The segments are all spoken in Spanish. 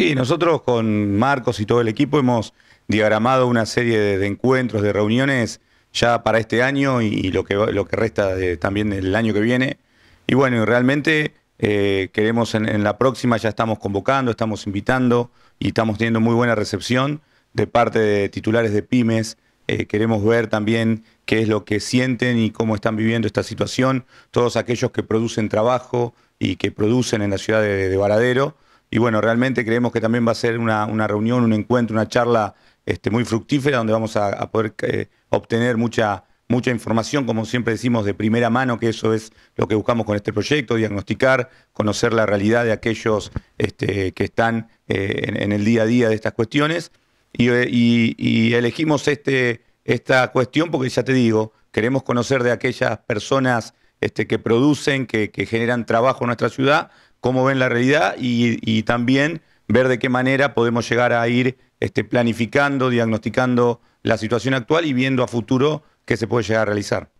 Sí, nosotros con Marcos y todo el equipo hemos diagramado una serie de, encuentros, de reuniones ya para este año y, lo, que, resta también del año que viene. Y bueno, realmente eh, queremos en, la próxima, ya estamos convocando, estamos invitando y estamos teniendo muy buena recepción de parte de titulares de pymes. Eh, queremos ver también qué es lo que sienten y cómo están viviendo esta situación, todos aquellos que producen trabajo y que producen en la ciudad de, de Varadero y bueno, realmente creemos que también va a ser una, reunión, un encuentro, una charla este, muy fructífera donde vamos a, poder eh, obtener mucha, mucha información, como siempre decimos, de primera mano, que eso es lo que buscamos con este proyecto, diagnosticar, conocer la realidad de aquellos este, que están eh, en, el día a día de estas cuestiones. Y, eh, elegimos este, esta cuestión porque ya te digo, queremos conocer de aquellas personas que producen, que generan trabajo en nuestra ciudad, cómo ven la realidad y, también ver de qué manera podemos llegar a ir este, planificando, diagnosticando la situación actual y viendo a futuro qué se puede llegar a realizar.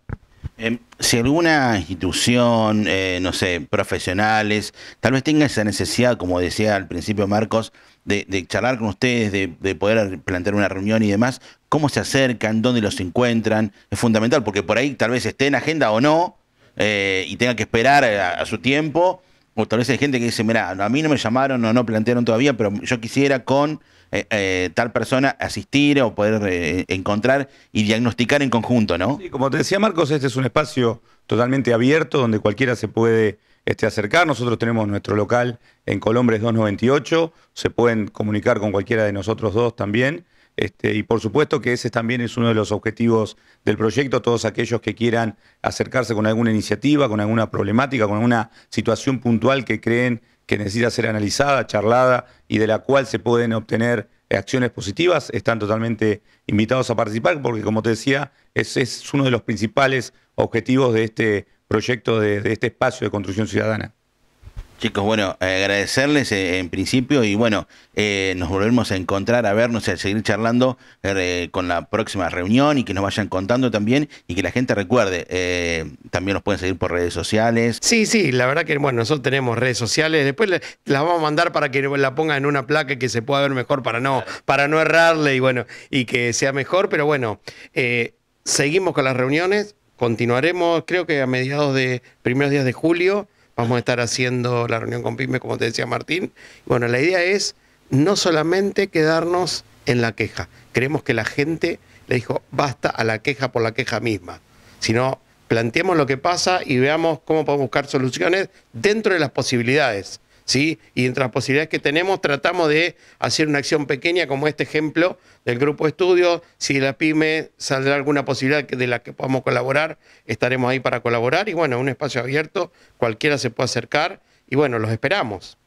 Em, si alguna institución, eh, no sé, profesionales, tal vez tenga esa necesidad, como decía al principio Marcos, de, charlar con ustedes, de, poder plantear una reunión y demás, ¿cómo se acercan? ¿Dónde los encuentran? Es fundamental, porque por ahí tal vez esté en agenda o no, eh, y tenga que esperar a su tiempo, o tal vez hay gente que dice, mira, a mí no me llamaron o no plantearon todavía, pero yo quisiera con eh, eh, tal persona asistir o poder eh, encontrar y diagnosticar en conjunto, ¿no? Sí, como te decía Marcos, este es un espacio totalmente abierto donde cualquiera se puede este, acercar. Nosotros tenemos nuestro local en Colombres 298, se pueden comunicar con cualquiera de nosotros dos también. Este, y por supuesto que ese también es uno de los objetivos del proyecto, todos aquellos que quieran acercarse con alguna iniciativa, con alguna problemática, con alguna situación puntual que creen que necesita ser analizada, charlada y de la cual se pueden obtener acciones positivas, están totalmente invitados a participar porque, como te decía, ese es uno de los principales objetivos de este proyecto, de este espacio de construcción ciudadana. Chicos, bueno, agradecerles eh, en principio y bueno, eh, nos volvemos a encontrar, a vernos y a seguir charlando eh, con la próxima reunión y que nos vayan contando también y que la gente recuerde, también nos pueden seguir por redes sociales. Sí, sí, la verdad que bueno, nosotros tenemos redes sociales, después las vamos a mandar para que la pongan en una placa que se pueda ver mejor para no, para no errarle y bueno, y que sea mejor, pero bueno, seguimos con las reuniones, continuaremos creo que a mediados de primeros días de julio. Vamos a estar haciendo la reunión con PYME, como te decía Martín. Bueno, la idea es no solamente quedarnos en la queja. Creemos que la gente le dijo basta a la queja por la queja misma, sino planteemos lo que pasa y veamos cómo podemos buscar soluciones dentro de las posibilidades. ¿sí? Y entre las posibilidades que tenemos, tratamos de hacer una acción pequeña como este ejemplo del grupo de estudio. Si la pyme saldrá alguna posibilidad de la que podamos colaborar, estaremos ahí para colaborar. Y bueno, un espacio abierto, cualquiera se puede acercar y bueno, los esperamos.